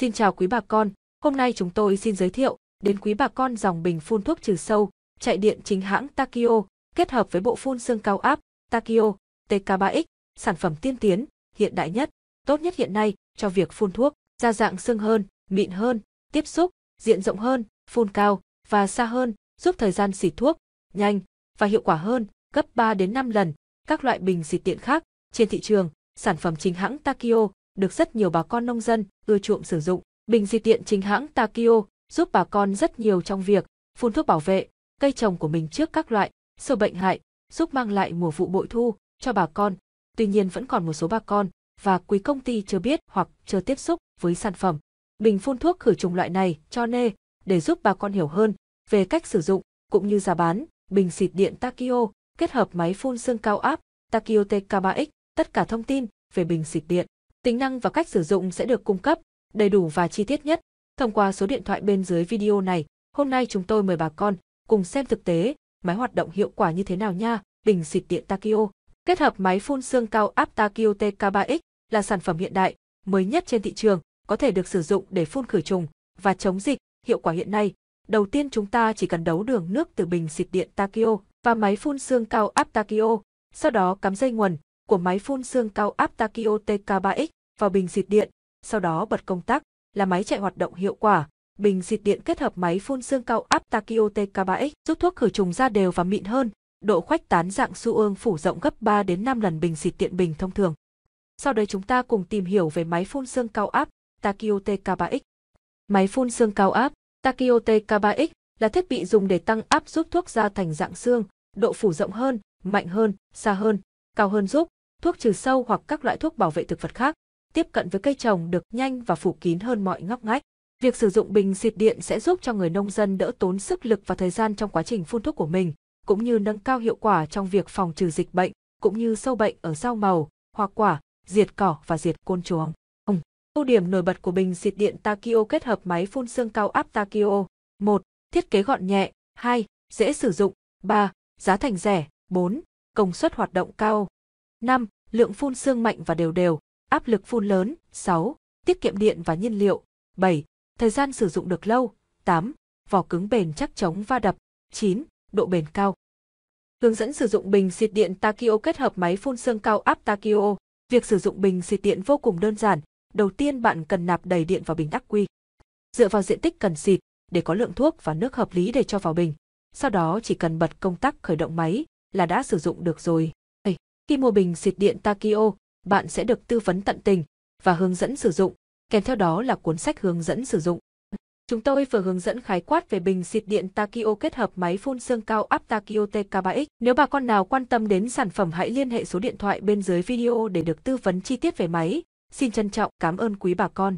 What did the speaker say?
Xin chào quý bà con, hôm nay chúng tôi xin giới thiệu đến quý bà con dòng bình phun thuốc trừ sâu, chạy điện chính hãng Takio, kết hợp với bộ phun xương cao áp Takio TK3X, sản phẩm tiên tiến, hiện đại nhất, tốt nhất hiện nay cho việc phun thuốc, đa dạng xương hơn, mịn hơn, tiếp xúc, diện rộng hơn, phun cao và xa hơn, giúp thời gian xịt thuốc nhanh và hiệu quả hơn, gấp 3 đến 5 lần các loại bình xịt tiện khác trên thị trường, sản phẩm chính hãng Takio được rất nhiều bà con nông dân ưa chuộng sử dụng. Bình xịt điện chính hãng Takio giúp bà con rất nhiều trong việc phun thuốc bảo vệ cây trồng của mình trước các loại sâu bệnh hại, giúp mang lại mùa vụ bội thu cho bà con. Tuy nhiên vẫn còn một số bà con và quý công ty chưa biết hoặc chưa tiếp xúc với sản phẩm. Bình phun thuốc khử trùng loại này cho nê để giúp bà con hiểu hơn về cách sử dụng cũng như giá bán. Bình xịt điện Takio kết hợp máy phun xương cao áp Takio TK3X. Tất cả thông tin về bình xịt điện tính năng và cách sử dụng sẽ được cung cấp đầy đủ và chi tiết nhất thông qua số điện thoại bên dưới video này. Hôm nay chúng tôi mời bà con cùng xem thực tế máy hoạt động hiệu quả như thế nào nha, bình xịt điện Takio. Kết hợp máy phun xương cao áp Takio TK3X là sản phẩm hiện đại, mới nhất trên thị trường, có thể được sử dụng để phun khử trùng và chống dịch, hiệu quả hiện nay. Đầu tiên chúng ta chỉ cần đấu đường nước từ bình xịt điện Takio và máy phun xương cao áp Takio, sau đó cắm dây nguồn của máy phun xương cao áp Takio TK3X vào bình xịt điện, sau đó bật công tắc, là máy chạy hoạt động hiệu quả. Bình xịt điện kết hợp máy phun xương cao áp Takio TK3X giúp thuốc khử trùng ra đều và mịn hơn, độ khoách tán dạng xu ương phủ rộng gấp 3 đến 5 lần bình xịt điện bình thông thường. Sau đây chúng ta cùng tìm hiểu về máy phun xương cao áp Takio TK3X. Máy phun xương cao áp Takio TK3X là thiết bị dùng để tăng áp giúp thuốc ra thành dạng xương, độ phủ rộng hơn, mạnh hơn, xa hơn, cao hơn giúp thuốc trừ sâu hoặc các loại thuốc bảo vệ thực vật khác, tiếp cận với cây trồng được nhanh và phủ kín hơn mọi ngóc ngách. Việc sử dụng bình xịt điện sẽ giúp cho người nông dân đỡ tốn sức lực và thời gian trong quá trình phun thuốc của mình, cũng như nâng cao hiệu quả trong việc phòng trừ dịch bệnh, cũng như sâu bệnh ở rau màu, hoa quả, diệt cỏ và diệt côn trùng. Ừm. Ưu điểm nổi bật của bình xịt điện Takio kết hợp máy phun xương cao áp Takio. một Thiết kế gọn nhẹ. hai Dễ sử dụng. ba Giá thành rẻ. bốn Công suất hoạt động cao. 5. Lượng phun xương mạnh và đều đều, áp lực phun lớn. 6. Tiết kiệm điện và nhiên liệu. 7. Thời gian sử dụng được lâu. 8. Vỏ cứng bền chắc chống va đập. 9. Độ bền cao. Hướng dẫn sử dụng bình xịt điện Takio kết hợp máy phun xương cao áp Takio. Việc sử dụng bình xịt điện vô cùng đơn giản. Đầu tiên bạn cần nạp đầy điện vào bình ắc quy. Dựa vào diện tích cần xịt, để có lượng thuốc và nước hợp lý để cho vào bình. Sau đó chỉ cần bật công tắc khởi động máy là đã sử dụng được rồi. Khi mua bình xịt điện Takio, bạn sẽ được tư vấn tận tình và hướng dẫn sử dụng, kèm theo đó là cuốn sách hướng dẫn sử dụng. Chúng tôi vừa hướng dẫn khái quát về bình xịt điện Takio kết hợp máy phun xương cao áp Takio TK3X. Nếu bà con nào quan tâm đến sản phẩm hãy liên hệ số điện thoại bên dưới video để được tư vấn chi tiết về máy. Xin trân trọng cảm ơn quý bà con.